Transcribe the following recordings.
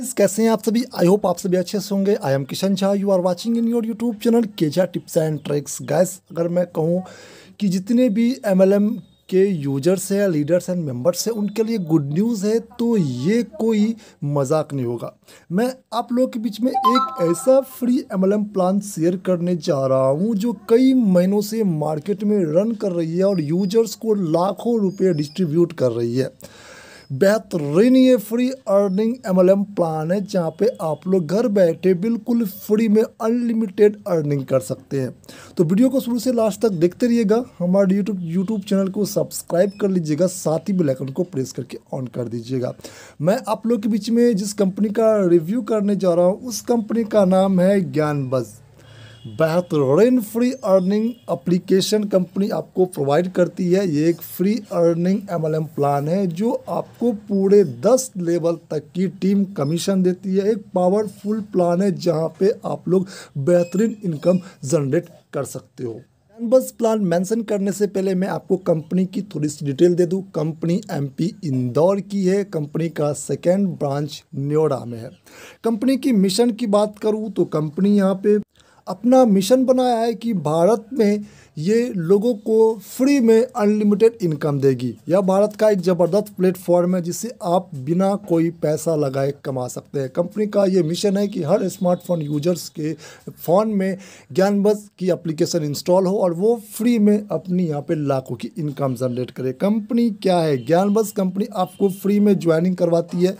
guys कैसे हैं आप सभी आई होप आप सभी अच्छे से होंगे I am Kishan Jha you are watching in your YouTube channel केजा टिप्स एंड ट्रिक्स गाइस अगर मैं कहूँ कि जितने भी एमएलएम के यूजर्स हैं लीडर्स एंड मेंबर्स हैं उनके लिए गुड न्यूज़ है तो ये कोई मजाक नहीं होगा मैं आप लोगों के बीच में एक ऐसा फ्री एमएलएम प्लान शेयर करने जा रहा हूँ जो कई महीनों से मार्केट में रन कर रही है और यूजर्स को लाखों रुपये डिस्ट्रीब्यूट कर रही है बेहतरीन ये फ्री अर्निंग एमएलएम प्लान है जहाँ पे आप लोग घर बैठे बिल्कुल फ्री में अनलिमिटेड अर्निंग कर सकते हैं तो वीडियो को शुरू से लास्ट तक देखते रहिएगा हमारे यूट्यूब यूट्यूब चैनल को सब्सक्राइब कर लीजिएगा साथ ही बेलाइकन को प्रेस करके ऑन कर दीजिएगा मैं आप लोग के बीच में जिस कंपनी का रिव्यू करने जा रहा हूँ उस कंपनी का नाम है ज्ञान बज बेहतरीन फ्री अर्निंग अप्लीकेशन कंपनी आपको प्रोवाइड करती है ये एक फ्री अर्निंग एमएलएम प्लान है जो आपको पूरे दस लेवल तक की टीम कमीशन देती है एक पावरफुल प्लान है जहाँ पे आप लोग बेहतरीन इनकम जनरेट कर सकते हो बस प्लान मेंशन करने से पहले मैं आपको कंपनी की थोड़ी सी डिटेल दे दूं कंपनी एमपी इंदौर की है कंपनी का सेकेंड ब्रांच न्योड़ा में है कंपनी की मिशन की बात करूं तो कंपनी यहां पे अपना मिशन बनाया है कि भारत में ये लोगों को फ्री में अनलिमिटेड इनकम देगी यह भारत का एक ज़बरदस्त प्लेटफॉर्म है जिसे आप बिना कोई पैसा लगाए कमा सकते हैं कंपनी का ये मिशन है कि हर स्मार्टफोन यूजर्स के फ़ोन में ज्ञानबस की एप्लीकेशन इंस्टॉल हो और वो फ्री में अपनी यहाँ पे लाखों की इनकम जनरेट करे कंपनी क्या है ज्ञानबस कंपनी आपको फ्री में ज्वाइनिंग करवाती है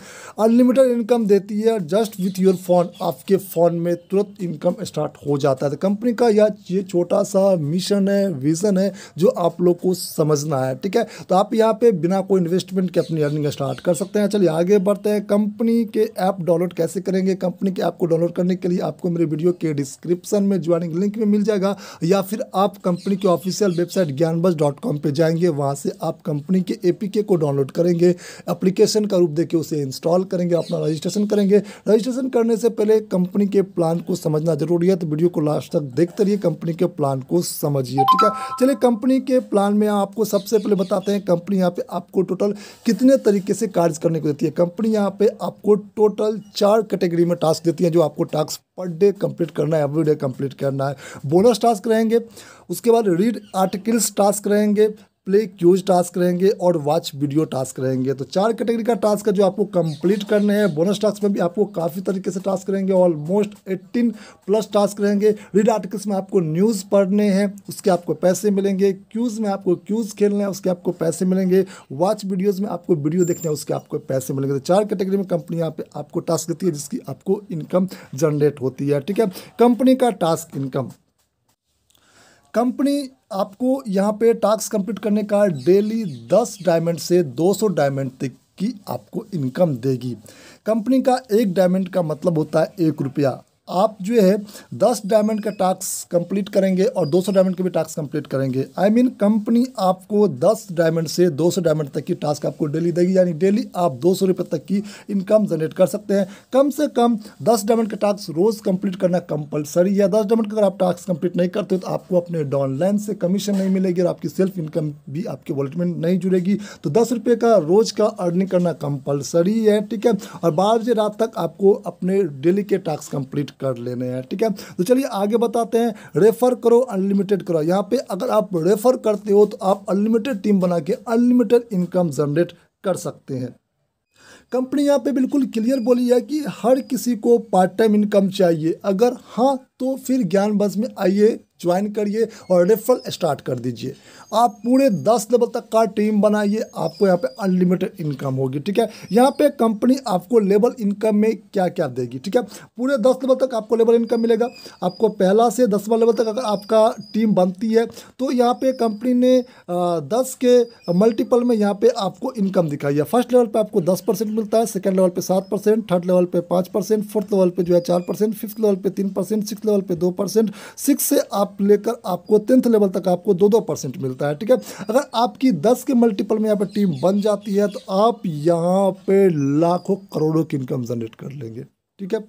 अनलिमिटेड इनकम देती है जस्ट विथ योर फ़ोन आपके फ़ोन में तुरंत इनकम स्टार्ट हो जाता है तो कंपनी का यह छोटा सा मिशन है विज़न है जो आप लोग को समझना है ठीक है तो आप यहाँ पे बिना कोई इन्वेस्टमेंट के अपनी अर्निंग स्टार्ट कर सकते हैं चलिए आगे बढ़ते हैं कंपनी के ऐप डाउनलोड कैसे करेंगे कंपनी के ऐप को डाउनलोड करने के लिए आपको मेरे वीडियो के डिस्क्रिप्शन में ज्वाइनिंग लिंक में मिल जाएगा या फिर आप कंपनी के ऑफिशियल वेबसाइट ज्ञान बस डॉट कॉम पर जाएंगे वहाँ से आप कंपनी के ए को डाउनलोड करेंगे अप्लीकेशन का रूप देके उसे इंस्टॉल करेंगे अपना रजिस्ट्रेशन करेंगे रजिस्ट्रेशन करने से पहले कंपनी के प्लान को समझना जरूरी है तो वीडियो को लास्ट तक देखते रहिए कंपनी के प्लान को समझिए है ठीक है चलिए कंपनी के प्लान में आपको सबसे पहले बताते हैं कंपनी यहाँ पे आपको टोटल कितने तरीके से कार्य करने को देती है कंपनी यहाँ पे आपको टोटल चार कैटेगरी में टास्क देती है जो आपको टास्क पर डे कंप्लीट करना है एवरी डे कंप्लीट करना है बोनस टास्क रहेंगे उसके बाद रीड आर्टिकल्स टास्क रहेंगे प्ले क्यूज टास्क रहेंगे और वॉच वीडियो टास्क रहेंगे तो चार कैटेगरी का टास्क है जो आपको कंप्लीट करने हैं बोनस टास्क में भी आपको काफ़ी तरीके से टास्क रहेंगे ऑलमोस्ट 18 प्लस टास्क रहेंगे रीड आर्टिकल्स में आपको न्यूज़ पढ़ने हैं उसके आपको पैसे मिलेंगे क्यूज़ में आपको क्यूज़ खेलने हैं उसके आपको पैसे मिलेंगे वॉच वीडियोज़ में आपको वीडियो देखने हैं उसके आपको पैसे मिलेंगे तो चार कैटेगरी में कंपनी यहाँ पे आपको टास्क देती है जिसकी आपको इनकम जनरेट होती है ठीक है कंपनी का टास्क इनकम कंपनी आपको यहाँ पे टास्क कंप्लीट करने का डेली दस डायमंड से दो सौ डायमंड तक की आपको इनकम देगी कंपनी का एक डायमंड का मतलब होता है एक रुपया आप जो है दस डायमंड का टास्क कंप्लीट करेंगे और दो सौ डायमंड के भी टास्क कंप्लीट करेंगे I I mean mean, company आपको दस डायमंड से दो सौ डायमंड तक की टास्क आपको डेली देगी यानी डेली आप दो सौ रुपये तक की इनकम जनरेट कर सकते हैं कम से कम दस डायमंड का टास्क रोज़ कंप्लीट करना कंपलसरी है दस डायमंड का अगर आप टास्क कंप्लीट नहीं करते तो आपको अपने डॉनलाइन से कमीशन नहीं मिलेगी और आपकी सेल्फ इनकम भी आपके वॉलेट में नहीं जुड़ेगी तो दस रुपये का रोज़ का अर्निंग करना कंपलसरी है ठीक है और बारह बजे रात तक आपको अपने डेली के टास्क कंप्लीट कर लेने हैं ठीक है तो चलिए आगे बताते हैं रेफ़र करो अनलिमिटेड करो यहाँ पे अगर आप रेफ़र करते हो तो आप अनलिमिटेड टीम बना के अनलिमिटेड इनकम जनरेट कर सकते हैं कंपनी यहाँ पे बिल्कुल क्लियर बोली है कि हर किसी को पार्ट टाइम इनकम चाहिए अगर हाँ तो फिर ज्ञानबंश में आइए ज्वाइन करिए और रेफरल स्टार्ट कर दीजिए आप पूरे दस लेवल तक का टीम बनाइए आपको यहाँ पे अनलिमिटेड इनकम होगी ठीक है यहाँ पे कंपनी आपको लेवल इनकम में क्या क्या देगी ठीक है पूरे दस लेवल तक आपको लेवल इनकम मिलेगा आपको पहला से दसवा लेवल तक अगर आपका टीम बनती है तो यहाँ पे कंपनी ने दस के मल्टीपल में यहाँ पे आपको इनकम दिखाई है फर्स्ट लेवल पर आपको दस परसेंट मिलता है सेकेंड लेवल पर सात परसेंट थर्ड लेवल पर पाँच परसेंट फोर्थ लेवल पर जो है चार परसेंट फिफ्थ लेवल पे तीन परसेंट सिक्स लेवल पर दो परसेंट सिक्स से आप आप लेकर आपको टेंथ लेवल तक आपको दो दो परसेंट मिलता है ठीक है अगर आपकी दस के मल्टीपल में यहाँ पर टीम बन जाती है तो आप यहाँ पे लाखों करोड़ों की इनकम जनरेट कर लेंगे ठीक है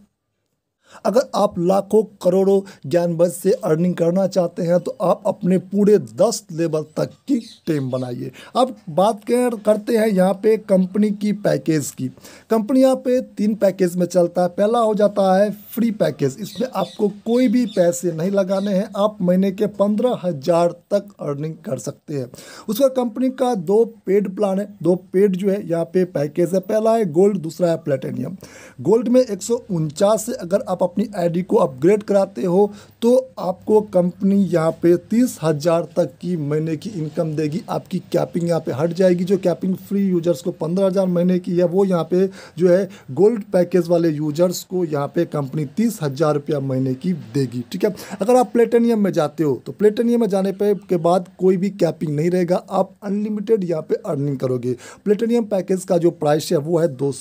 अगर आप लाखों करोड़ों ज्ञानबज से अर्निंग करना चाहते हैं तो आप अपने पूरे दस लेवल तक की टीम बनाइए अब बात करते हैं यहाँ पे कंपनी की पैकेज की कंपनी यहाँ पे तीन पैकेज में चलता है पहला हो जाता है फ्री पैकेज इसमें आपको कोई भी पैसे नहीं लगाने हैं आप महीने के पंद्रह हज़ार तक अर्निंग कर सकते हैं उसका कंपनी का दो पेड प्लान है दो पेड जो है यहाँ पे पैकेज है पहला है गोल्ड दूसरा है प्लेटेनियम गोल्ड में एक से अगर आप अपनी आईडी को अपग्रेड कराते हो तो आपको कंपनी यहाँ पे तीस हज़ार तक की महीने की इनकम देगी आपकी कैपिंग यहाँ पे हट जाएगी जो कैपिंग फ्री यूजर्स को पंद्रह हज़ार महीने की है वो यहाँ पे जो है गोल्ड पैकेज वाले यूजर्स को यहाँ पे कंपनी तीस हज़ार रुपया महीने की देगी ठीक है अगर आप प्लेटेनियम में जाते हो तो प्लेटेनियम में जाने पर के बाद कोई भी कैपिंग नहीं रहेगा आप अनलिमिटेड यहाँ पे अर्निंग करोगे प्लेटेनियम पैकेज का जो प्राइस है वो है दो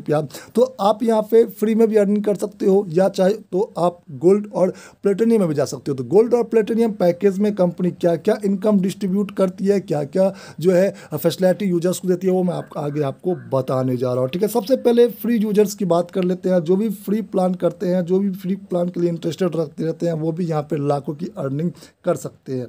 रुपया तो आप यहाँ पे फ्री में भी अर्निंग कर सकते सकते हो या चाहे तो आप गोल्ड और प्लेटिनियम में भी जा सकते हो तो गोल्ड और प्लेटिनियम पैकेज में कंपनी क्या क्या इनकम डिस्ट्रीब्यूट करती है क्या क्या जो है फैसिलिटी यूजर्स को देती है वो मैं आप, आगे आपको बताने जा रहा हूँ ठीक है सबसे पहले फ्री यूजर्स की बात कर लेते हैं जो भी फ्री प्लान करते हैं जो भी फ्री प्लान के लिए इंटरेस्टेड रखते रहते हैं वो भी यहाँ पर लाखों की अर्निंग कर सकते हैं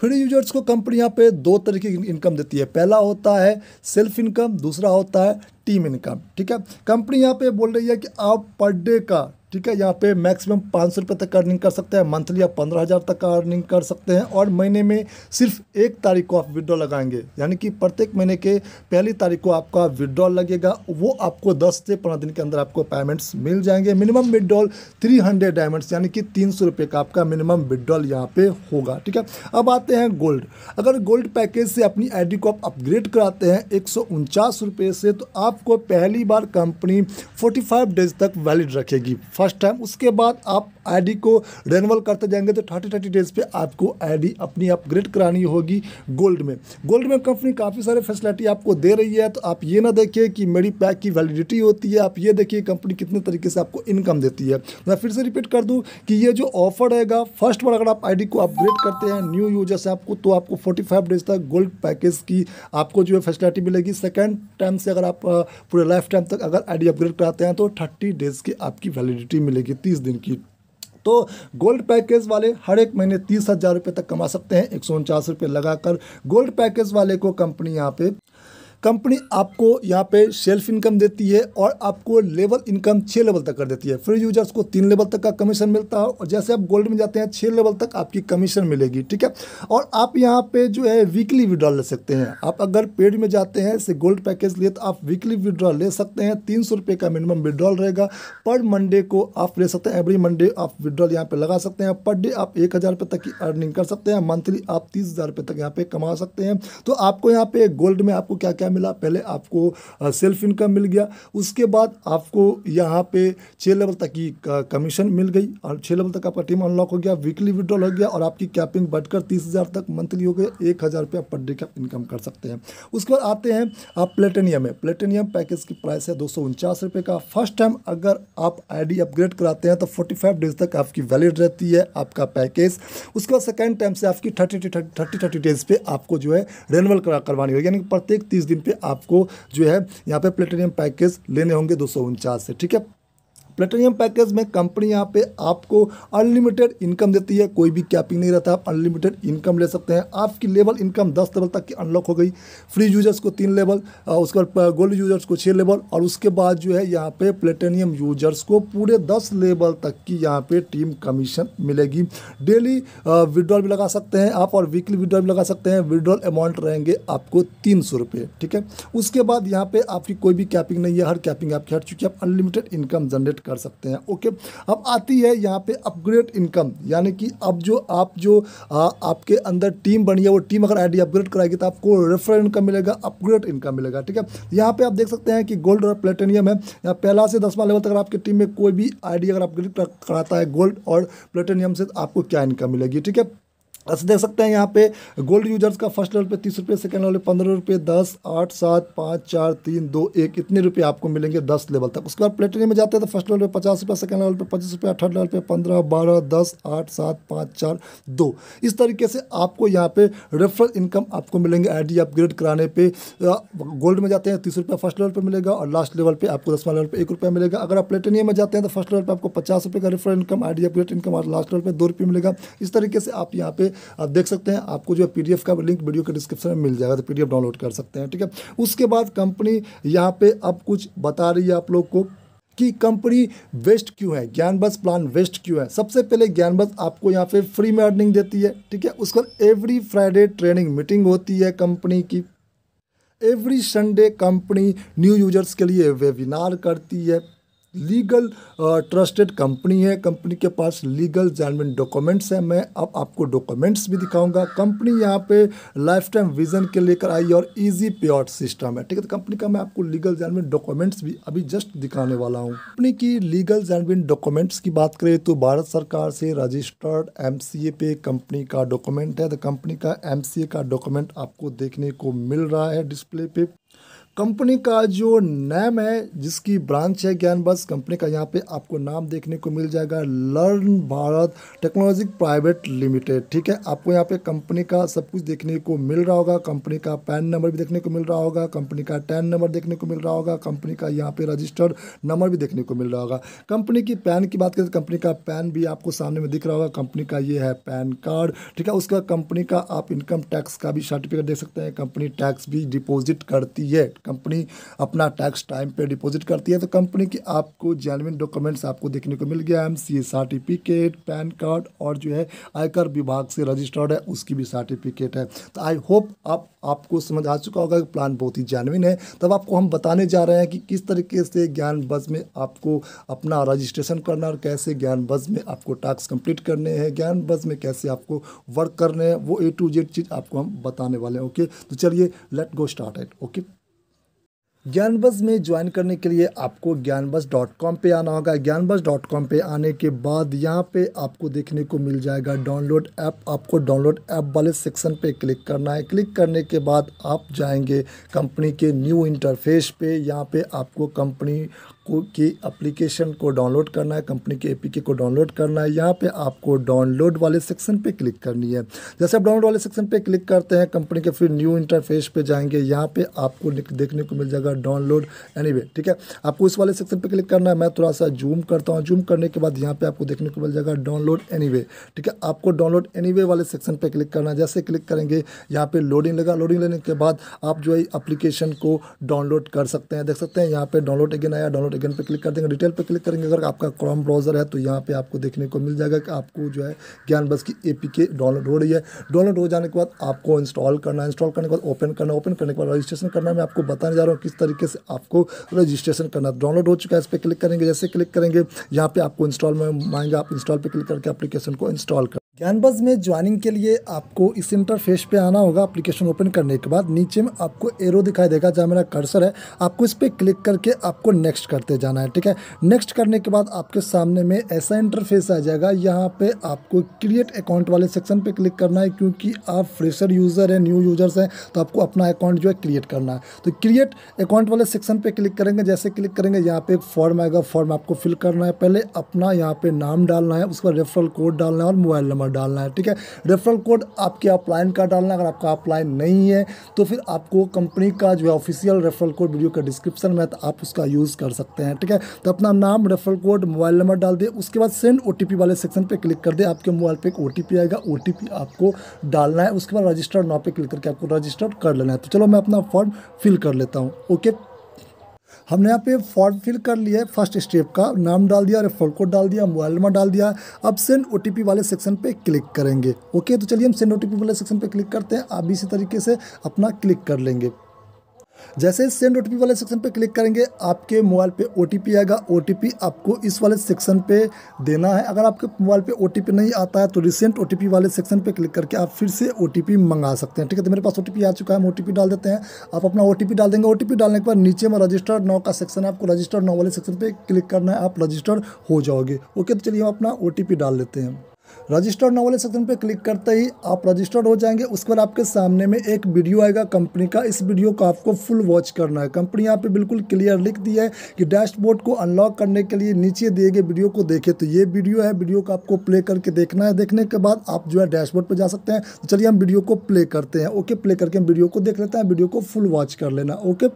फ्री यूजर्स को कंपनी यहाँ पे दो तरीके की इनकम देती है पहला होता है सेल्फ इनकम दूसरा होता है टीम इनकम ठीक है कंपनी यहाँ पे बोल रही है कि आप पर डे का ठीक है यहाँ पे मैक्सिमम पाँच सौ रुपये तक का अर्निंग कर सकते हैं मंथली आप पंद्रह हज़ार तक का अर्निंग कर सकते हैं और महीने में सिर्फ एक तारीख को आप विड्रॉ लगाएंगे यानी कि प्रत्येक महीने के पहली तारीख को आपका विड्रॉल लगेगा वो आपको दस से पंद्रह दिन के अंदर आपको पेमेंट्स मिल जाएंगे minimum withdrawal three hundred diamonds यानी कि तीन सौ रुपये का आपका मिनिमम विड्रॉल यहाँ पर होगा ठीक है अब आते हैं गोल्ड अगर गोल्ड पैकेज से अपनी आई को आप अपग्रेड कराते हैं एक से तो आपको पहली बार कंपनी फोर्टी डेज तक वैलिड रखेगी फर्स्ट टाइम उसके बाद आप आईडी को रेनवल करते जाएंगे तो थर्टी थर्टी डेज पे आपको आईडी अपनी अपग्रेड करानी होगी गोल्ड में गोल्ड में कंपनी काफ़ी सारे फैसिलिटी आपको दे रही है तो आप ये ना देखिए कि मेरी पैक की वैलिडिटी होती है आप ये देखिए कंपनी कितने तरीके से आपको इनकम देती है मैं फिर से रिपीट कर दूँ कि ये जो ऑफर रहेगा फर्स्ट बार अगर आप आई को अपग्रेड करते हैं न्यू यूजर्स आपको तो आपको फोर्टी डेज तक गोल्ड पैकेज की आपको जो है फैसिलिटी मिलेगी सेकेंड टाइम से अगर आप पूरे लाइफ टाइम तक अगर आई अपग्रेड कराते हैं तो थर्टी डेज़ की आपकी वैलिडिटी छुट्टी मिलेगी तीस दिन की तो गोल्ड पैकेज वाले हर एक महीने तीस हज़ार रुपये तक कमा सकते हैं एक सौ उनचास रुपये लगाकर गोल्ड पैकेज वाले को कंपनी यहाँ पे कंपनी आपको यहाँ पे सेल्फ इनकम देती है और आपको लेवल इनकम छः लेवल तक कर देती है फ्री यूजर्स को तीन लेवल तक का कमीशन मिलता है और जैसे आप गोल्ड में जाते हैं छः लेवल तक आपकी कमीशन मिलेगी ठीक है और आप यहाँ पे जो है वीकली विड्रॉल ले सकते हैं आप अगर पेड में जाते हैं से गोल्ड पैकेज लिए तो आप वीकली विड्रॉल ले सकते हैं तीन सौ का मिनिमम विड्रॉल रहेगा पर मंडे को आप ले सकते हैं एवरी मंडे आप विड्रॉल यहाँ पर लगा सकते हैं पर डे आप एक हज़ार रुपये तक की अर्निंग कर सकते हैं मंथली आप तीस हज़ार रुपये तक यहाँ पर कमा सकते हैं तो आपको यहाँ पे गोल्ड में आपको क्या क्या क्या मिला पहले आपको सेल्फ इनकम मिल गया उसके बाद आपको यहाँ पे छः लेवल तक की कमीशन मिल गई और छः लेवल तक आपका टीम अनलॉक हो गया वीकली विड्रॉल हो गया और आपकी कैपिंग बढ़कर तीस हज़ार तक मंथली हो गया एक हज़ार रुपया पर डे का इनकम कर सकते हैं उसके बाद आते हैं आप प्लेटेनियम है प्लेटेनियम पैकेज की प्राइस है दो का फर्स्ट टाइम अगर आप आई अपग्रेड कराते हैं तो फोर्टी डेज तक आपकी वैलिड रहती है आपका पैकेज उसके बाद सेकेंड टाइम से आपकी थर्टी थर्टी थर्टी डेज पर आपको जो है रेनवल करवानी होगी यानी प्रत्येक तीस दिन पे आपको जो है यहाँ पे प्लेटिनियम पैकेज लेने होंगे दो से ठीक है प्लेटिनियम पैकेज में कंपनी यहाँ पे आपको अनलिमिटेड इनकम देती है कोई भी कैपिंग नहीं रहता आप अनलिमिटेड इनकम ले सकते हैं आपकी लेवल इनकम दस लेवल तक की अनलॉक हो गई फ्री यूजर्स को तीन लेवल उसके बाद गोल्ड यूजर्स को छः लेवल और उसके बाद जो है यहाँ पे प्लेटेनियम यूजर्स को पूरे दस लेवल तक की यहाँ पर टीम कमीशन मिलेगी डेली विड्रॉल भी लगा सकते हैं आप और वीकली विड्रॉल भी लगा सकते हैं विड्रॉल अमाउंट रहेंगे आपको तीन सौ रुपये ठीक है उसके बाद यहाँ पे आपकी कोई भी कैपिंग नहीं है हर कैपिंग आपकी हट चुकी है आप अनलिमिटेड इनकम जनरेट कर सकते हैं ओके अब आती है यहाँ पे अपग्रेड इनकम यानी कि अब जो आप जो आ, आपके अंदर टीम बनी है वो टीम अगर आईडी अपग्रेड कराएगी तो आपको रेफर इनकम मिलेगा अपग्रेड इनकम मिलेगा ठीक है यहाँ पे आप देख सकते हैं कि गोल्ड और प्लेटेनियम है यहाँ पहला से दसवां लेवल तक आपकी टीम में कोई भी आईडी अगर अपग्रेड कराता है गोल्ड और प्लेटेनियम से आपको क्या इनकम मिलेगी ठीक है ऐसे देख सकते हैं यहाँ पे गोल्ड यूजर्स का फर्स्ट लेवल पे तीस रुपये सेकेंड लेवल पे पंद्रह रुपये दस आठ सात पाँच चार तीन दो एक इतने रुपये आपको मिलेंगे दस लेवल तक उसके बाद प्लेटिनियम में जाते हैं तो फर्स्ट लेवल पे पचास रुपये सेकेंड लेवल पे पच्चीस रुपये थर्ड लेवल पे पंद्रह बारह दस आठ सात पाँच चार दो इस तरीके से आपको यहाँ पे रेफरल इनकम आपको मिलेंगे आई अपग्रेड कराने पर गोल्ड में जाते हैं तीस रुपये फर्स्ट लेवल पर मिलेगा और लास्ट लेवल पर आपको दसवा लेवल पर एक रुपया मिलेगा अगर आप प्लेटिनियम में जाते हैं तो फर्स्ट लेवल पर आपको पचास रुपये का रेफरल इनकम आई अपग्रेड इनकम और लास्ट लेवल पर दो रुपये मिलेगा इस तरीके से आप यहाँ पे आप देख सकते हैं आपको जो पी का लिंक वीडियो के डिस्क्रिप्शन में मिल जाएगा तो पी डाउनलोड कर सकते हैं ठीक है उसके बाद कंपनी यहाँ पर अब कुछ बता रही है आप लोग को कि कंपनी वेस्ट क्यों है ज्ञानबस प्लान वेस्ट क्यों है सबसे पहले ज्ञानबस आपको यहाँ पे फ्री में अर्निंग देती है ठीक है उसके बाद एवरी फ्राइडे ट्रेनिंग मीटिंग होती है कंपनी की every Sunday company new users के लिए वेबिनार करती है लीगल ट्रस्टेड कंपनी है कंपनी के पास लीगल जैनमेंट डॉक्यूमेंट्स हैं मैं अब आपको डॉक्यूमेंट्स भी दिखाऊंगा कंपनी यहाँ पे लाइफ टाइम विजन के लेकर आई और इजी पे आउट सिस्टम है ठीक है तो कंपनी का मैं आपको लीगल जैनमेंट डॉक्यूमेंट्स भी अभी जस्ट दिखाने वाला हूँ कंपनी की लीगल जैनमेंट डॉक्यूमेंट्स की बात करें तो भारत सरकार से रजिस्टर्ड एम पे कंपनी का डॉक्यूमेंट है तो कंपनी का एम का डॉक्यूमेंट आपको देखने को मिल रहा है डिस्प्ले पे कंपनी का जो नेम है जिसकी ब्रांच है ज्ञान बस कंपनी का यहाँ पे आपको नाम देखने को मिल जाएगा learn Bharat technology private limited ठीक है आपको यहाँ पे कंपनी का सब कुछ देखने को मिल रहा होगा कंपनी का पैन नंबर भी देखने को मिल रहा होगा कंपनी का टैन नंबर देखने को मिल रहा होगा कंपनी का यहाँ पे रजिस्टर्ड नंबर भी देखने को मिल रहा होगा कंपनी की पैन की बात करें तो कंपनी का पैन भी आपको सामने में दिख रहा होगा कंपनी का ये है पैन कार्ड ठीक है उसका कंपनी का आप इनकम टैक्स का भी सर्टिफिकेट देख सकते हैं कंपनी टैक्स भी डिपोजिट करती है कंपनी अपना टैक्स टाइम पे डिपॉजिट करती है तो कंपनी की आपको जेनविन डॉक्यूमेंट्स आपको देखने को मिल गया M C certificate PAN card और जो है आयकर विभाग से रजिस्टर्ड है उसकी भी सर्टिफिकेट है तो आई होप आप आपको समझ आ चुका होगा कि प्लान बहुत ही जेनविन है तब आपको हम बताने जा रहे हैं कि किस तरीके से ज्ञान बस में आपको अपना रजिस्ट्रेशन करना और कैसे ज्ञान बस में आपको टास्क कंप्लीट करने हैं ज्ञान बस में कैसे आपको वर्क करने हैं वो ए टू जेड चीज़ आपको हम बताने वाले हैं ओके तो चलिए let go start at okay Gyanbus में ज्वाइन करने के लिए आपको ज्ञानबस डॉट कॉम पर आना होगा बस डॉट कॉम पर आने के बाद यहाँ पे आपको देखने को मिल जाएगा डाउनलोड ऐप आपको डाउनलोड ऐप वाले सेक्शन पे क्लिक करना है क्लिक करने के बाद आप जाएंगे कंपनी के न्यू इंटरफेस पे यहाँ पे आपको कंपनी को की एप्लीकेशन को डाउनलोड करना है कंपनी के एपीके को डाउनलोड करना है यहाँ पे आपको डाउनलोड वाले सेक्शन पे क्लिक करनी है जैसे आप डाउनलोड वाले सेक्शन पे क्लिक करते हैं कंपनी के फिर न्यू इंटरफेस पे जाएंगे यहाँ पे आपको देखने को मिल जाएगा डाउनलोड वे ठीक है आपको इस वाले सेक्शन पर क्लिक करना है मैं थोड़ा सा जूम करता हूँ जूम करने के बाद यहाँ पर आपको देखने को मिल जाएगा डाउनलोड एनी ठीक है आपको डाउनलोड एनी वाले सेक्शन पर क्लिक करना है जैसे क्लिक करेंगे यहाँ पर लोडिंग लगा लोडिंग लेने के बाद आप जो है अप्लीकेशन को डाउनलोड कर सकते हैं देख सकते हैं यहाँ पर डाउनलोड अगेन आया डाउनलोड डॉट अगेन पे क्लिक कर देंगे डिटेल पे क्लिक करेंगे अगर आपका क्रोम ब्राउज़र है तो यहाँ पे आपको देखने को मिल जाएगा कि आपको जो है ज्ञान बस की ए डाउनलोड हो रही है डाउनलोड हो जाने के बाद आपको इंस्टॉल करना इंस्टॉल करने के बाद ओपन करना ओपन करने के बाद रजिस्ट्रेशन करना मैं आपको बताने जा रहा हूँ किस तरीके से आपको रजिस्ट्रेशन करना डाउनलोड हो चुका है इस पर क्लिक करेंगे जैसे क्लिक करेंगे यहाँ पर आपको इंस्टॉल में मांगेगा आप इंस्टॉल पर क्लिक करके अपलीकेशन को इंस्टॉल ज्ञानबज में ज्वाइनिंग के लिए आपको इस इंटरफेस पे आना होगा एप्लीकेशन ओपन करने के बाद नीचे में आपको एरो दिखाई देगा जहाँ मेरा कर्सर है आपको इस पर क्लिक करके आपको नेक्स्ट करते जाना है ठीक है नेक्स्ट करने के बाद आपके सामने में ऐसा इंटरफेस आ जाएगा यहाँ पे आपको क्रिएट अकाउंट वाले सेक्शन पर क्लिक करना है क्योंकि आप फ्रेशर यूज़र हैं न्यू यूज़र्स हैं तो आपको अपना अकाउंट जो है क्रिएट करना है तो क्रिएट अकाउंट वाले सेक्शन पर क्लिक करेंगे जैसे क्लिक करेंगे यहाँ पर एक फॉर्म आएगा फॉर्म आपको फिल करना है पहले अपना यहाँ पर नाम डालना है उसका रेफरल कोड डालना है और मोबाइल नंबर डालना है ठीक है रेफरल कोड आपके अपलाइन का डालना अगर आपका अपलाइन नहीं है तो फिर आपको कंपनी का जो है ऑफिशियल रेफरल कोड वीडियो का डिस्क्रिप्शन में तो आप उसका यूज़ कर सकते हैं ठीक है तो अपना नाम रेफरल कोड मोबाइल नंबर डाल दिए उसके बाद सेंड ओ वाले सेक्शन पर क्लिक कर दे आपके मोबाइल पर एक ओ आएगा ओ आपको डालना है उसके बाद रजिस्टर्ड नाव पर क्लिक करके आपको रजिस्टर्ड कर लेना है तो चलो मैं अपना फॉर्म फिल कर लेता हूँ ओके हमने यहाँ पे फॉर्म फिल कर लिया है फर्स्ट स्टेप का नाम डाल दिया रेफर कोड डाल दिया मोबाइल नंबर डाल दिया अब सेंड ओ वाले सेक्शन पे क्लिक करेंगे ओके तो चलिए हम सेंड ओ वाले सेक्शन पे क्लिक करते हैं आप इसी तरीके से अपना क्लिक कर लेंगे जैसे ही सेंड ओ वाले सेक्शन पे क्लिक करेंगे आपके मोबाइल पे ओ आएगा ओ आपको इस वाले सेक्शन पे देना है अगर आपके मोबाइल पे ओ नहीं आता है तो रिसेंट ओ वाले सेक्शन पे क्लिक करके आप फिर से ओ मंगा सकते हैं ठीक है तो मेरे पास ओ आ चुका है हम ओ डाल देते हैं आप अपना ओ डाल देंगे ओ डालने के बाद नीचे में रजिस्टर नौ का सेक्शन है आपको रजिस्टर नौ वाले सेक्शन पर क्लिक करना है आप रजिस्टर हो जाओगे ओके तो चलिए हम अपना ओ डाल लेते हैं रजिस्टर्ड वाले सेक्शन पर क्लिक करते ही आप रजिस्टर्ड हो जाएंगे उसके बाद आपके सामने में एक वीडियो आएगा कंपनी का इस वीडियो को आपको फुल वॉच करना है कंपनी यहाँ पे बिल्कुल क्लियर लिख दी है कि डैशबोर्ड को अनलॉक करने के लिए नीचे दिए गए वीडियो को देखें तो ये वीडियो है वीडियो को आपको प्ले करके देखना है देखने के बाद आप जो है डैशबोर्ड पर जा सकते हैं तो चलिए हम वीडियो को प्ले करते हैं ओके प्ले करके हम वीडियो को देख लेते हैं वीडियो को फुल वॉच कर लेना ओके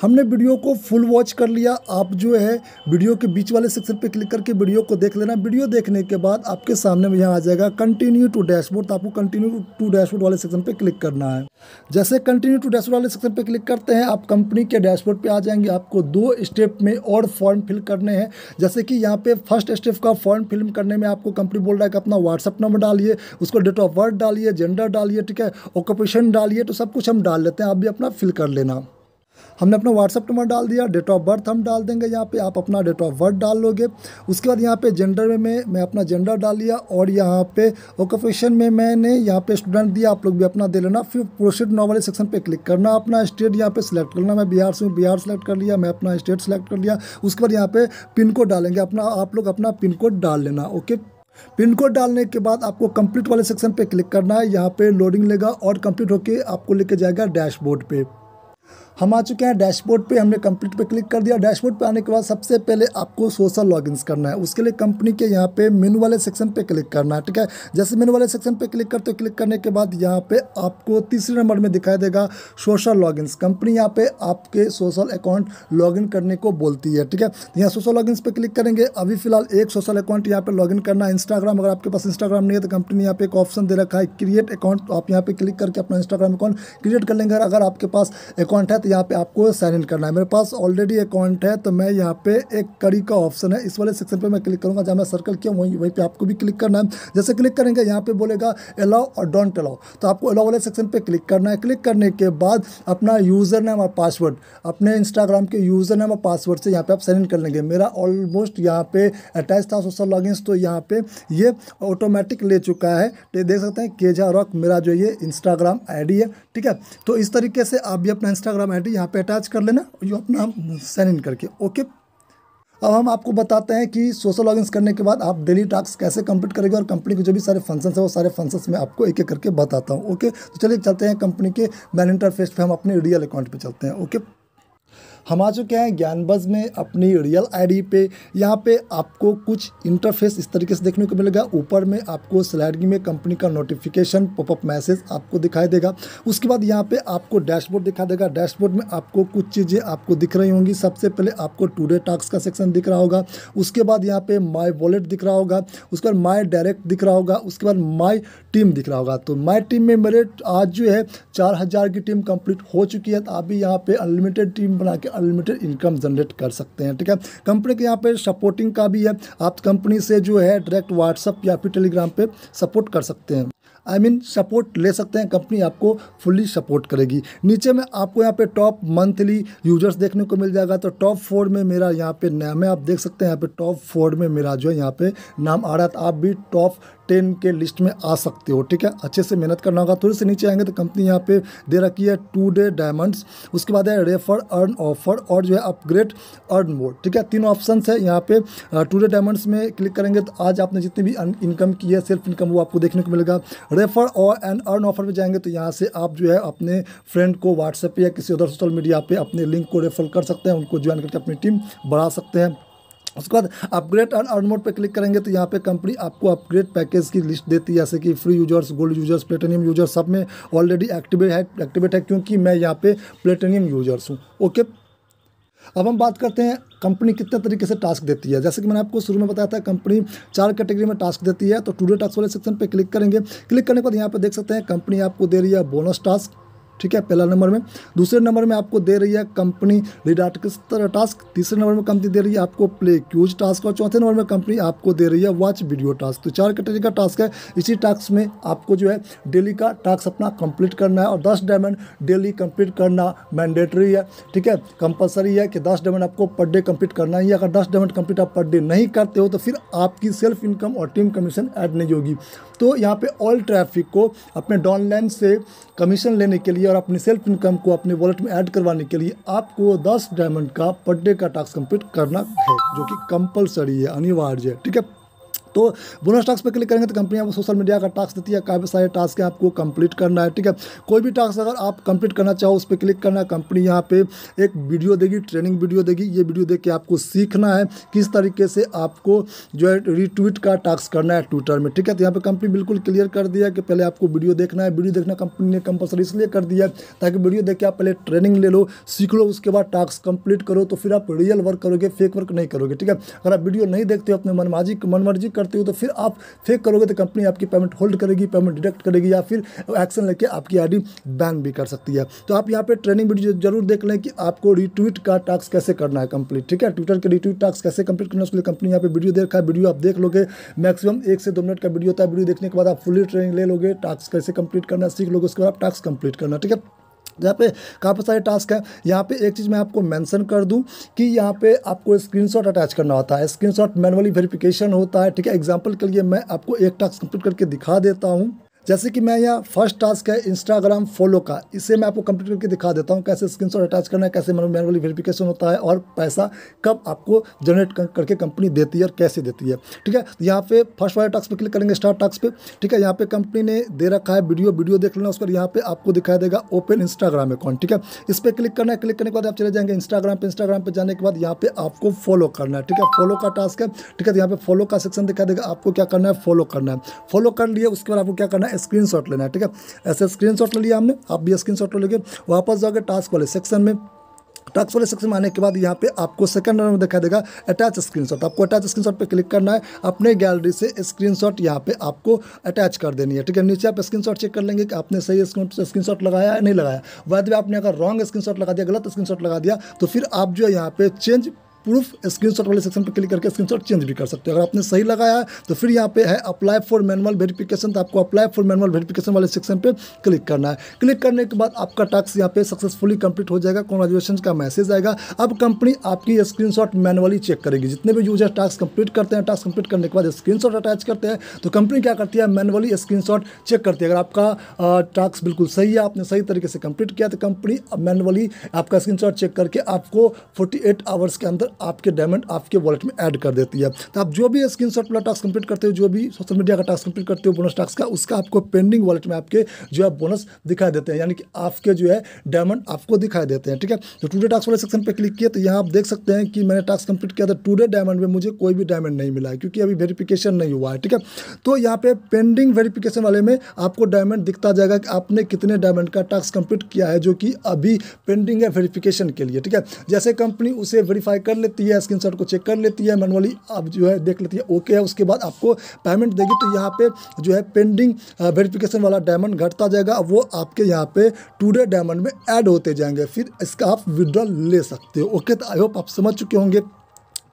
हमने वीडियो को फुल वॉच कर लिया आप जो है वीडियो के बीच वाले सेक्शन पे क्लिक करके वीडियो को देख लेना वीडियो देखने के बाद आपके सामने में यहाँ आ जाएगा कंटिन्यू टू डैशबोर्ड तो आपको कंटिन्यू टू डैशबोर्ड वाले सेक्शन पे क्लिक करना है जैसे कंटिन्यू टू डैशबोर्ड वाले सेक्शन पे क्लिक करते हैं आप कंपनी के डैशबोर्ड पर आ जाएंगे आपको दो स्टेप में और फॉर्म फिल करने हैं जैसे कि यहाँ पे फर्स्ट स्टेप का फॉर्म फिल करने में आपको कंपनी बोल रहा है कि अपना व्हाट्सअप नंबर डालिए उसको डेट ऑफ बर्थ डालिए जेंडर डालिए ठीक है ऑक्यूपेशन डालिए तो सब कुछ हम डाल लेते हैं आप भी अपना फिल कर लेना हमने अपना व्हाट्सअप नंबर डाल दिया डेट ऑफ बर्थ हम डाल देंगे यहाँ पे आप अपना डेट ऑफ बर्थ डाल लोगे उसके बाद यहाँ पे जेंडर में मैं मैं अपना जेंडर डाल लिया और यहाँ पे ऑक्यूपेशन में मैंने यहाँ पे स्टूडेंट दिया आप लोग भी अपना दे लेना फिर प्रोसीड नॉवल सेक्शन पर क्लिक करना अपना स्टेट यहाँ पर सिलेक्ट करना मैं बिहार से बिहार सेलेक्ट कर लिया मैं अपना स्टेट सेलेक्ट कर लिया उसके बाद यहाँ पर पिन कोड डालेंगे अपना आप लोग अपना पिन कोड डाल लेना ओके पिन कोड डालने के बाद आपको कंप्लीट वाले सेक्शन पे क्लिक करना है यहाँ पे लोडिंग लेगा और कंप्लीट होके आपको लेके जाएगा डैशबोर्ड पे हम आ चुके हैं डैशबोर्ड पे हमने कंप्लीट पे क्लिक कर दिया डैशबोर्ड पे आने के बाद सबसे पहले आपको सोशल लॉगिन्स करना है उसके लिए कंपनी के यहाँ पे मेनू वाले सेक्शन पे क्लिक करना है ठीक है जैसे मेनू वाले सेक्शन पे क्लिक करते हो क्लिक करने के बाद यहाँ पे आपको तीसरे नंबर में दिखाई देगा सोशल लॉगिन्स कंपनी यहाँ पे आपके सोशल अकाउंट लॉगिन करने को बोलती है ठीक है यहाँ सोशल लॉगिन्स पर क्लिक करेंगे अभी फिलहाल एक सोशल अकाउंट यहाँ पर लॉगिन करना है इंस्टाग्राम अगर आपके पास इंस्टाग्राम नहीं है तो कंपनी यहाँ पे एक ऑप्शन दे रखा है क्रिएट अकाउंट आप यहाँ पे क्लिक करके अपना इंस्टाग्राम अकाउंट क्रिएट कर लेंगे अगर आपके पास अकाउंट है साथ यहाँ पे आपको साइन इन करना है मेरे पास ऑलरेडी अकाउंट है तो मैं यहाँ पे एक कड़ी का ऑप्शन है इस वाले सेक्शन पे मैं क्लिक करूँगा जहाँ मैं सर्कल किया वहीं वहीं पे आपको भी क्लिक करना है जैसे क्लिक करेंगे यहाँ पे बोलेगा अलाउ और डोंट अलाउ तो आपको अलाउ वाले सेक्शन पर क्लिक करना है क्लिक करने के बाद अपना यूज़र नेम और पासवर्ड अपने इंस्टाग्राम के यूज़र नेम और पासवर्ड से यहाँ पर आप साइन इन कर लेंगे मेरा ऑलमोस्ट यहाँ पे अटैच था सोशल लॉगिन तो यहाँ पर ये ऑटोमेटिक ले चुका है तो देख सकते हैं केजा रॉक मेरा जो ये इंस्टाग्राम आई है ठीक है तो इस तरीके से आप भी अपना इंस्टाग्राम आई यहाँ पे अटैच कर लेना और यू अपना साइन इन करके ओके अब हम आपको बताते हैं कि सोशल लॉगिन करने के बाद आप डेली टास्क कैसे कंप्लीट करेंगे और कंपनी के जो भी सारे फंक्शन है वो सारे फंक्शन में आपको एक एक करके बताता हूँ ओके तो चलिए चलते हैं कंपनी के बैन इंटरफेस पर हम अपने रियल अकाउंट पर चलते हैं ओके हम आ चुके हैं ज्ञानबज में अपनी रियल आईडी पे यहाँ पे आपको कुछ इंटरफेस इस तरीके से देखने को मिलेगा ऊपर में आपको स्लाइडिंग में कंपनी का नोटिफिकेशन पॉपअप मैसेज आपको दिखाई देगा उसके बाद यहाँ पे आपको डैशबोर्ड दिखा देगा डैशबोर्ड में आपको कुछ चीज़ें आपको दिख रही होंगी सबसे पहले आपको टूडे टास्क का सेक्शन दिख रहा होगा उसके बाद यहाँ पे माई वॉलेट दिख रहा होगा उसके बाद माई डायरेक्ट दिख रहा होगा उसके बाद माई टीम दिख रहा होगा तो माई टीम में मेरे आज जो है चार हज़ार की टीम कंप्लीट हो चुकी है तो आप भी यहाँ पर अनलिमिटेड टीम बना के अनलिमिटेड इनकम जनरेट कर सकते हैं ठीक है कंपनी के यहाँ पे सपोर्टिंग का भी है आप कंपनी से जो है डायरेक्ट व्हाट्सअप या फिर टेलीग्राम पे सपोर्ट कर सकते हैं आई मीन सपोर्ट ले सकते हैं कंपनी आपको फुल्ली सपोर्ट करेगी नीचे में आपको यहाँ पे टॉप मंथली यूजर्स देखने को मिल जाएगा तो टॉप फोर में मेरा यहाँ पे नाम है आप देख सकते हैं यहाँ पे टॉप फोर में मेरा जो है यहाँ पे नाम आ रहा था आप भी टॉप टेन के लिस्ट में आ सकते हो ठीक है अच्छे से मेहनत करना होगा थोड़े से नीचे आएंगे तो कंपनी यहाँ पे दे रखी है टू डे डायमंड्स उसके बाद है रेफर अर्न ऑफर और जो है अपग्रेड अर्न मोड ठीक है तीनों ऑप्शन है यहाँ पे टू डे डायमंड्स में क्लिक करेंगे तो आज आपने जितनी भी इनकम की है सेल्फ इनकम वो आपको देखने को मिलेगा रेफर और एंड अर्न ऑफर में जाएंगे तो यहाँ से आप जो है अपने फ्रेंड को व्हाट्सएप या किसी अदर सोशल मीडिया पर अपने लिंक को रेफर कर सकते हैं उनको ज्वाइन करके अपनी टीम बढ़ा सकते हैं उसके बाद अपग्रेड और अर्न मोड पर क्लिक करेंगे तो यहाँ पे कंपनी आपको अपग्रेड पैकेज की लिस्ट देती है जैसे कि free users gold users platinum users सब में ऑलरेडी एक्टिवेट है एक्टिवेट है क्योंकि मैं यहाँ पे प्लेटिनियम यूजर्स हूँ ओके अब हम बात करते हैं कंपनी कितने तरीके से टास्क देती है जैसे कि मैंने आपको शुरू में बताया था कंपनी चार कैटेगरी में टास्क देती है तो टूडे टास्क वाले सेक्शन पे क्लिक करेंगे क्लिक करने के बाद यहाँ पे देख सकते हैं कंपनी आपको दे रही है बोनस टास्क ठीक है पहला नंबर में दूसरे नंबर में आपको दे रही है कंपनी रिडाट किस तरह टास्क तीसरे नंबर में कंपनी दे रही है आपको प्ले क्यूज टास्क और चौथे नंबर में कंपनी आपको दे रही है वॉच वीडियो टास्क तो चार कैटेगरी का टास्क है इसी टास्क में आपको जो है डेली का टास्क अपना कंप्लीट करना है और दस डायमंड डेली कंप्लीट करना मैंडेटरी है ठीक है कंपलसरी है कि दस डायमंड आपको पर डे कंप्लीट करना ही अगर दस डायमंड कंप्लीट आप पर डे नहीं करते हो तो फिर आपकी सेल्फ इनकम और टीम कमीशन ऐड नहीं होगी तो यहाँ पे ऑयल ट्रैफिक को अपने डाउनलाइन से कमीशन लेने के लिए और अपनी सेल्फ इनकम को अपने वॉलेट में ऐड करवाने के लिए आपको दस डायमंड का पर डे का टास्क कंप्लीट करना है जो कि कंपलसरी है अनिवार्य है ठीक है तो बोनस टास्क पर क्लिक करेंगे तो कंपनी आपको सोशल मीडिया का टास्क देती है काफ़ी सारे टास्क हैं आपको कंप्लीट करना है ठीक है कोई भी टास्क अगर आप कंप्लीट करना चाहो उस पर क्लिक करना कंपनी यहाँ पे एक वीडियो देगी ट्रेनिंग वीडियो देगी ये वीडियो देख के आपको सीखना है किस तरीके से आपको जो है रिट्वीट का टास्क करना है ट्विटर में ठीक है तो यहाँ पर कंपनी बिल्कुल क्लियर कर दिया कि पहले आपको वीडियो देखना है वीडियो देखना कंपनी ने कंपलसरी इसलिए कर दिया ताकि वीडियो देख के आप पहले ट्रेनिंग ले लो सीख लो उसके बाद टास्क कंप्लीट करो तो फिर आप रियल वर्क करोगे फेक वर्क नहीं करोगे ठीक है अगर आप वीडियो नहीं देखते हो अपने मनमाजी मनमर्जी कर करते हो तो फिर आप फेक करोगे तो कंपनी आपकी पेमेंट होल्ड करेगी पेमेंट डिडक्ट करेगी या फिर एक्शन लेके आपकी आईडी बैन भी कर सकती है तो आप यहाँ पर ट्रेनिंग वीडियो जरूर देख लें कि आपको रिट्वीट का टास्क कैसे करना है कंप्लीट ठीक है ट्विटर के रिट्वीट टास्क कैसे कंप्लीट करना है उसके लिए कंपनी यहाँ पर वीडियो देखा है वीडियो आप देख लोगे मैक्सिमम एक से दो मिनट का वीडियो होता है वीडियो देखने के बाद आप फुली ट्रेनिंग ले लोगे टास्क कैसे कंप्लीट करना सीख लोगे उसके बाद आप टास्क कंप्लीट करना ठीक है यहाँ पे काफ़ी सारे टास्क हैं यहाँ पे एक चीज़ मैं आपको मेंशन कर दूं कि यहाँ पे आपको स्क्रीनशॉट अटैच करना होता है स्क्रीनशॉट मैनुअली वेरिफिकेशन होता है ठीक है एग्जांपल के लिए मैं आपको एक टास्क कंप्लीट करके दिखा देता हूँ जैसे कि मैं यहाँ फर्स्ट टास्क है इंस्टाग्राम फॉलो का इसे मैं आपको कंप्लीट करके दिखा देता हूँ कैसे स्क्रीनशॉट अटैच करना है कैसे मैनुअली वेरिफिकेशन होता है और पैसा कब आपको जनरेट करके कंपनी देती है और कैसे देती है ठीक है यहाँ पे फर्स्ट वाले टास्क पर क्लिक करेंगे स्टार्ट टास्क पे ठीक है यहाँ पे कंपनी ने दे रखा है वीडियो वीडियो देख लेना उस पर यहाँ पे आपको दिखाई देगा ओपन इंस्टाग्राम अकाउंट ठीक है इस पर क्लिक करना है क्लिक करने के बाद आप चले जाएंगे इंस्टाग्राम पर इंस्टाग्राम पर जाने के बाद यहाँ पे आपको फॉलो करना है ठीक है फॉलो का टास्क है ठीक है यहाँ पर फॉलो का सेक्शन दिखाई देगा आपको क्या करना है फॉलो करना है फॉलो कर लिया उसके बाद आपको क्या करना है स्क्रीन लेना है ठीक है ऐसे स्क्रीन ले लिया हमने आप भी स्क्रीन शॉट लेके वापस जाओगे टास्क वाले सेक्शन में टास्क वाले सेक्शन में आने के बाद यहाँ पे आपको सेकंड नंबर में दिखा देगा अटैच स्क्रीनशॉट आपको अटैच स्क्रीनशॉट पे क्लिक करना है अपने गैलरी से स्क्रीनशॉट यहाँ पे आपको अटैच कर देनी है ठीक है नीचे आप स्क्रीनशॉट चेक कर लेंगे कि आपने सही स्क्रीन स्क्रीनशॉट लगाया या नहीं लगाया बाद में आपने अगर रॉन्ग शॉट लगा दिया गलत शॉट लगा दिया तो फिर आप जो है यहाँ पे चेंज प्रूफ स्क्रीनशॉट वाले सेक्शन पर क्लिक करके स्क्रीनशॉट चेंज भी कर सकते हो अगर आपने सही लगाया है तो फिर यहाँ पे है अप्लाई फॉर मैनुअल वेरिफिकेशन तो आपको अप्लाई फॉर मैनुअल वेरिफिकेशन वाले सेक्शन पर क्लिक करना है क्लिक करने के बाद आपका टास्क यहाँ पे सक्सेसफुली कंप्लीट हो जाएगा कॉन्ग्रेजुएशन का मैसेज आएगा अब कंपनी आपकी स्क्रीनशॉट शॉट चेक करेगी जितने भी यूजर टास्क कंप्लीट करते हैं टास्क कंप्लीट करने के बाद स्क्रीनशॉट अटैच करते हैं तो कंपनी क्या करती है मैनुअली स्क्रीन चेक करती है अगर आपका टास्क बिल्कुल सही है आपने सही तरीके से कंप्लीट किया तो कंपनी मैनुअली आपका स्क्रीन चेक करके आपको फोर्टी आवर्स के अंदर आपके डायमंड आपके वॉलेट में ऐड कर देती है तो आप जो भी स्क्रीन शॉट वाला टास्क कंप्लीट करते हो जो भी सोशल मीडिया का टास्क कंप्लीट करते हो बोनस टास्क का उसका आपको पेंडिंग वॉलेट में आपके जो है बोनस दिखाई देते हैं यानी कि आपके जो है डायमंड आपको दिखाई देते हैं ठीक है तो टूडे टास्क वाले सेक्शन पर क्लिक किया तो यहाँ आप देख सकते हैं कि मैंने टास्क कंप्लीट किया था टूडे डायमंड में मुझे कोई भी डायमंड नहीं मिला है क्योंकि अभी वेरीफिकेशन नहीं हुआ है ठीक है तो यहाँ पे पेंडिंग वेरिफिकेशन वाले में आपको डायमंड दिखता जाएगा कि आपने कितने डायमंड का टास्क कंप्लीट किया है जो कि अभी पेंडिंग है वेरीफिकेशन के लिए ठीक है जैसे कंपनी उसे वेरीफाई कर लेती है स्क्रीन को चेक कर लेती है मैनुअली आप जो है देख लेती है ओके है उसके बाद आपको पेमेंट देगी तो यहाँ पे जो है पेंडिंग वेरिफिकेशन uh, वाला डायमंड घटता जाएगा वो आपके यहाँ पे टूडे डायमंड में ऐड होते जाएंगे फिर इसका आप विड्रॉल ले सकते हो ओके तो आई होप आप समझ चुके होंगे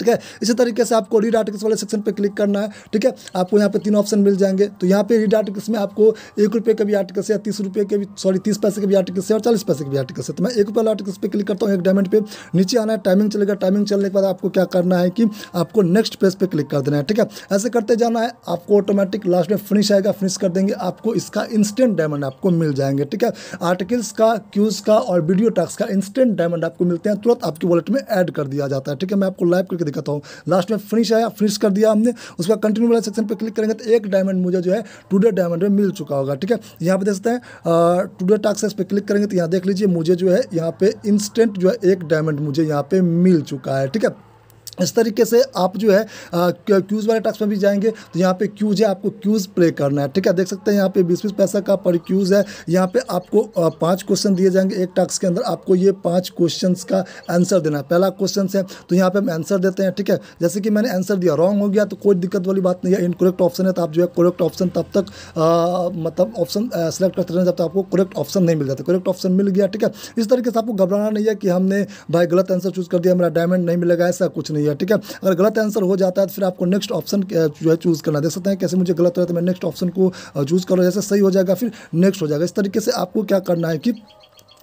ठीक है इसी तरीके से आपको रीड आर्टिकल्स वाले सेक्शन पर क्लिक करना है ठीक है आपको यहाँ पर तीन ऑप्शन मिल जाएंगे तो यहाँ पर रीड आर्टिकल्स में आपको एक रुपये के भी आर्टिकल्स से या तीस रुपये के भी सॉरी तीस पैसे के भी आर्टिकल्स है और चालीस पैसे के भी आर्टिकल्स है तो मैं एक रुपये आर्टिकल्स पर क्लिक करता हूँ एक डायमंड पे नीचे आना है टाइमिंग चलेगा टाइमिंग चलने के बाद आपको क्या करना है कि आपको नेक्स्ट पेज पर क्लिक कर देना है ठीक है ऐसे करते जाना है आपको ऑटोमेटिक लास्ट में फिनिश आएगा फिनिश कर देंगे आपको इसका इंस्टेंट डायमंड आपको मिल जाएंगे ठीक है आर्टिकल्स का क्यूज का और वीडियो टास्क का इंस्टेंट डायमंड आपको मिलते हैं तुरंत आपके वॉलेट में ऐड कर दिया जाता है ठीक है मैं आपको लाइव करके दिखाता तो हूँ लास्ट में फिनिश आया फिनिश कर दिया हमने उसका कंटिन्यू वाला सेक्शन पर क्लिक करेंगे तो एक डायमंड मुझे जो है टूडे डायमंड में मिल चुका होगा ठीक है यहाँ पर देख सकते हैं टूडे टाक्सेस पर क्लिक करेंगे तो यहाँ देख लीजिए मुझे जो है यहाँ पे इंस्टेंट जो है एक डायमंड मुझे यहाँ पे मिल चुका है ठीक है इस तरीके से आप जो है क्यूज़ वाले टैक्स में भी जाएंगे तो यहाँ पे क्यूज है आपको क्यूज़ प्ले करना है ठीक है देख सकते हैं यहाँ पे बीस बीस पैसा का पर क्यूज़ है यहाँ पे आपको पांच क्वेश्चन दिए जाएंगे एक टैक्स के अंदर आपको ये पांच क्वेश्चंस का आंसर देना है पहला क्वेश्चन है तो यहाँ पर हम आंसर देते हैं ठीक है जैसे कि मैंने आंसर दिया रॉन्ग हो गया तो कोई दिक्कत वाली बात नहीं है इनकोरेक्ट ऑप्शन है तो आप जो है करेक्ट ऑप्शन तब तक मतलब ऑप्शन सेलेक्ट करते रहें जब तक आपको करेक्ट ऑप्शन नहीं मिल जाता करेक्ट ऑप्शन मिल गया ठीक है इस तरीके से आपको घबराना नहीं है कि हमने भाई गलत आंसर चूज़ कर दिया मेरा डायमंड नहीं मिलेगा ऐसा कुछ नहीं है दिया ठीक है अगर गलत आंसर हो जाता है तो फिर आपको नेक्स्ट ऑप्शन जो है चूज़ करना देख सकते हैं कैसे मुझे गलत हो रहा है तो मैं नेक्स्ट ऑप्शन को चूज़ करो जैसे सही हो जाएगा फिर नेक्स्ट हो जाएगा इस तरीके से आपको क्या करना है कि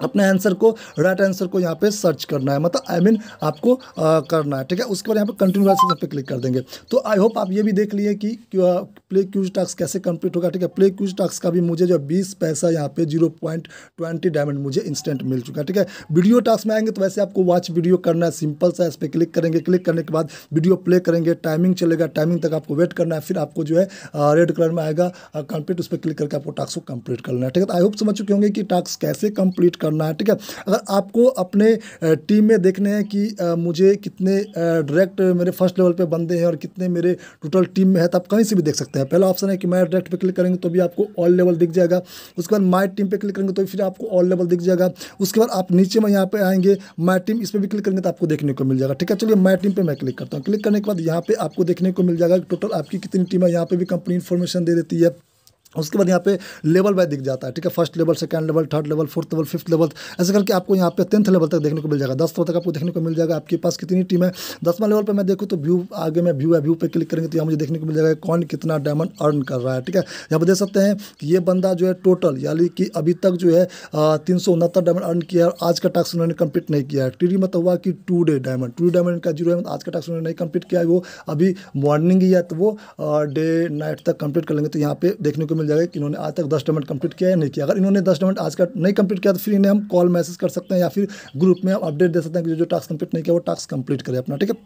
अपने आंसर को राइट आंसर को यहाँ पे सर्च करना है मतलब आई I मीन mean, आपको आ, करना है ठीक है उसके बाद यहाँ पे कंटिन्यू वाले पे क्लिक कर देंगे तो आई होप आप ये भी देख लिए कि प्ले क्यूज टास्क कैसे कंप्लीट होगा ठीक है प्ले क्यूज टास्क का भी मुझे जो बीस पैसा यहाँ पे जीरो पॉइंट ट्वेंटी डायमंड मुझे इंस्टेंट मिल चुका है ठीक है वीडियो टास्क में आएंगे तो वैसे आपको वॉच वीडियो करना है सिंपल सा इस पर क्लिक करेंगे क्लिक करने के बाद वीडियो प्ले करेंगे टाइमिंग चलेगा टाइमिंग तक आपको वेट करना है फिर आपको जो है रेड कलर में आएगा कंप्लीट उस पर क्लिक करके आपको टास्क को कंप्लीट करना है ठीक है आई तो होप समझ चुके होंगे कि टास्क कैसे कंप्लीट कर करना है ठीक है अगर आपको अपने टीम में देखने हैं कि मुझे कितने डायरेक्ट मेरे फर्स्ट लेवल पे बंदे हैं और कितने मेरे टोटल टीम में है तो आप कहीं से भी देख सकते हैं पहला ऑप्शन है कि मैं डायरेक्ट पे क्लिक करेंगे तो भी आपको ऑल लेवल दिख जाएगा उसके बाद माई टीम पर क्लिक करेंगे तो फिर आपको ऑल लेवल दिख जाएगा उसके बाद आप नीचे में यहाँ पर आएंगे माई टीम इस पर भी क्लिक करेंगे तो आपको देखने को मिल जाएगा ठीक है चलिए माई टीम पर मैं क्लिक करता हूँ क्लिक करने के बाद यहाँ पे आपको देखने को मिल जाएगा टोटल आपकी कितनी टीम है यहाँ पर भी कंपनी इन्फॉर्मेशन दे देती है उसके बाद यहाँ पे लेवल वाइज दिख जाता है ठीक है first level second level third level fourth level fifth level ऐसे करके आपको यहाँ पे टेंथ लेवल तक देखने को मिल जाएगा दस लेवल तक आपको देखने को मिल जाएगा आपके पास कितनी टीम है दसवां लेवल पर मैं देखूँ तो व्यू आगे मैं व्यू है व्यू पर क्लिक करेंगे तो यहाँ मुझे देखने को मिल जाएगा कौन कितना डायमंड अर्न कर रहा है ठीक है यहाँ पर देख सकते हैं कि ये बंदा जो है टोटल यानी कि अभी तक जो है तीन सौ उनहत्तर डायमंड अर्न किया है और आज का टास्क उन्होंने कंप्लीट नहीं किया है टी डी मतलब हुआ कि today diamond two diamond का जीरो है आज का टास्क उन्होंने नहीं कंप्लीट किया है वो अभी मॉर्निंग ही है तो वो डे नाइट तक कंप्लीट कर लेंगे तो यहाँ पे देखने को मिल जाएगा कि इन्होंने आज तक दस डोमेंट कंप्लीट किया या नहीं किया अगर इन्होंने दस डोमेंट आज का नहीं कंप्लीट किया तो फिर इन्हें हम कॉल मैसेज कर सकते हैं या फिर ग्रुप में हम अपडेट दे सकते हैं कि जो जो टास्क कंप्लीट नहीं किया वो टास्क कंप्लीट करें अपना ठीक है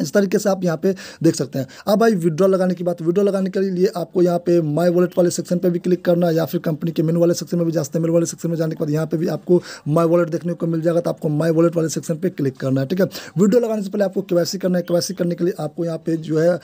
इस तरीके से आप यहाँ पे देख सकते हैं अब भाई विड्रॉ लगाने की बात विड्रॉ लगाने के लिए आपको यहाँ पे माय वॉलेट वाले सेक्शन पे भी क्लिक करना या फिर कंपनी के मेन वाले सेक्शन में भी जाते हैं मेन वाले सेक्शन में जाने के बाद यहाँ पे भी आपको माय वॉलेट देखने को मिल जाएगा तो आपको माय वॉलेट वाले सेक्शन पर क्लिक करना है ठीक है वीडियो लगाने से पहले आपको केवासी करना है केवासी करने के लिए आपको यहाँ पे जो है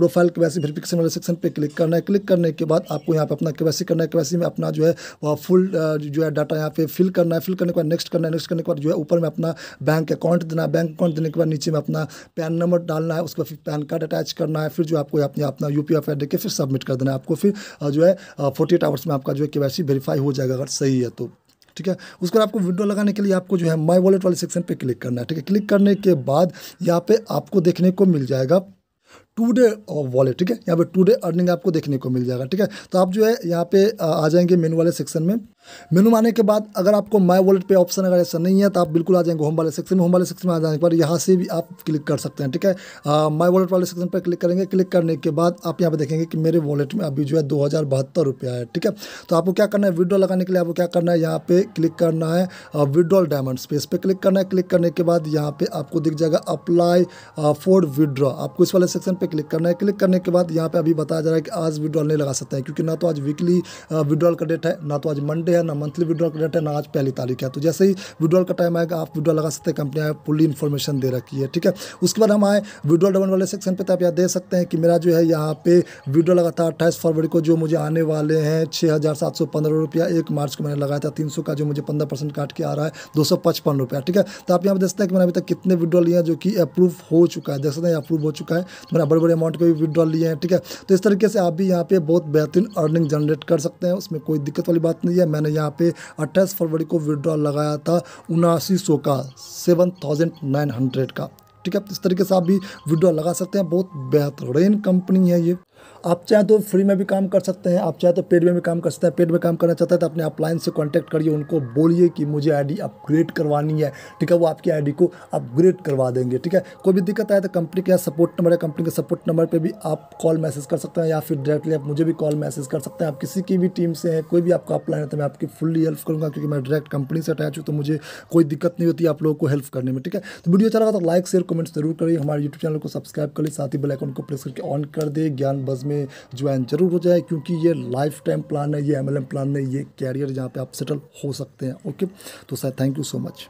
प्रोफाइल केवासी वेरिफिकेशन वाले सेक्शन पर क्लिक करना है क्लिक करने के बाद आपको यहाँ पे अपना केवासी करना है केवासी में अपना जो है फुल जो है डाटा यहाँ पे फिल करना है फिल करने के बाद नेक्स्ट करना है नेक्स्ट करने के बाद जो है ऊपर में अपना बैंक अकाउंट देना बैंक अकाउंट देने के बाद नीचे में अपना पैन नंबर नंबर डालना है उसके बाद फिर पैन कार्ड अटैच करना है फिर जो आपको अपने अपना यू पी आई देके फिर सबमिट कर देना है आपको फिर जो है फोर्टी एट आवर्स में आपका जो है के वेरीफाई हो जाएगा अगर सही है तो ठीक है उसके बाद आपको विंडो लगाने के लिए आपको जो है माई वॉलेट वाले सेक्शन पे क्लिक करना है ठीक है क्लिक करने के बाद यहाँ पे आपको देखने को मिल जाएगा डे वॉलेट ठीक है यहाँ पे डे अर्निंग आपको देखने को मिल जाएगा ठीक है तो आप जो है यहाँ पे आ जाएंगे मेनू वाले सेक्शन में मेनू आने के बाद अगर आपको माय वॉलेट पे ऑप्शन अगर ऐसा नहीं है तो आप बिल्कुल आ जाएंगे होम वाले सेक्शन में होम वाले सेक्शन में आ जाने के बाद यहाँ से भी आप क्लिक कर सकते हैं ठीक है माई वॉलेट वाले सेक्शन पर क्लिक करेंगे क्लिक करने के बाद आप यहाँ पर देखेंगे कि मेरे वॉलेट में अभी जो है दो है ठीक है तो आपको क्या करना है विड्रॉ लगाने के लिए आपको क्या करना है यहाँ पे क्लिक करना है विड्रॉल डायमंड स्पेस पर क्लिक करना है क्लिक करने के बाद यहाँ पे आपको दिख जाएगा अप्लाई फॉर विड्रॉ आपको इस वाले सेक्शन पे क्लिक करना है क्लिक करने के बाद यहाँ पे अभी बताया जा रहा है कि आज विड्रॉल नहीं लगा सकते हैं क्योंकि ना तो आज वीकली विड्रॉल का डेट है ना तो आज मंडे है ना मंथली विड्रॉल का डेट है ना आज पहली तारीख है तो जैसे ही विड्रॉल का टाइम आएगा आप विड्रॉल लगा सकते हैं कंपनियाँ फुली इन्फॉर्मेशन दे रखी है ठीक है उसके बाद हम आए विड्रॉल डबल वाले सेक्शन पर तो आप यहाँ देख सकते हैं कि मेरा जो है यहाँ पे विड्रॉल लगा था अट्ठाईस फरवरी को जो मुझे आने वाले हैं छः रुपया एक मार्च को मैंने लगाया था तीन का जो मुझे पंद्रह काट के आ रहा है दो सौ रुपया ठीक है तो आप यहाँ पे देख हैं कि मैंने अभी तक कितने विड्रॉल लिया जो कि अप्रूव हो चुका है देख सकते हैं अप्रूव हो चुका है तो मेरा बड़े बड़े अमाउंट के भी विदड्रॉल लिए हैं ठीक है तो इस तरीके से आप भी यहाँ पे बहुत बेहतरीन अर्निंग जनरेट कर सकते हैं उसमें कोई दिक्कत वाली बात नहीं है मैंने यहाँ पे अट्ठाईस फरवरी को विदड्रॉल लगाया था उनासी का सेवन का ठीक है तो इस तरीके से आप भी विड्रॉ लगा सकते हैं बहुत बेहतरीन कंपनी है ये आप चाहे तो फ्री में भी काम कर सकते हैं आप चाहे तो पेड में भी काम कर सकते हैं पेड में काम करना चाहते हैं तो अपने अपलाइन से कॉन्टैक्ट करिए उनको बोलिए कि मुझे आईडी अपग्रेड करवानी है ठीक है वो आपकी आईडी को अपग्रेड करवा देंगे ठीक है कोई भी दिक्कत आए तो कंपनी के यहाँ सपोर्ट नंबर है कंपनी के सपोर्ट नंबर पर भी आप कॉल मैसेज कर सकते हैं या फिर डायरेक्टली आप मुझे भी कॉल मैसेज कर सकते हैं आप किसी की भी टीम से हैं कोई भी आपका अपलाइन है तो मैं आपकी फुल्ली हेल्प करूँगा क्योंकि मैं डायरेक्ट कंपनी से अटैच हूँ तो मुझे कोई दिक्कत नहीं होती आप लोगों को हेल्प करने में ठीक है तो वीडियो अच्छा लगा तो लाइक शेयर कमेंट जरूर करिए हमारे यूट्यूब चैनल को सब्सक्राइब करिए साथ ही बेलाइकन को प्रेस करके ऑन कर दिए ज्ञान बज में में ज्वाइन जरूर हो जाए क्योंकि ये लाइफ टाइम प्लान है ये एम प्लान है ये कैरियर जहाँ पर आप सेटल हो सकते हैं ओके तो sir thank you so much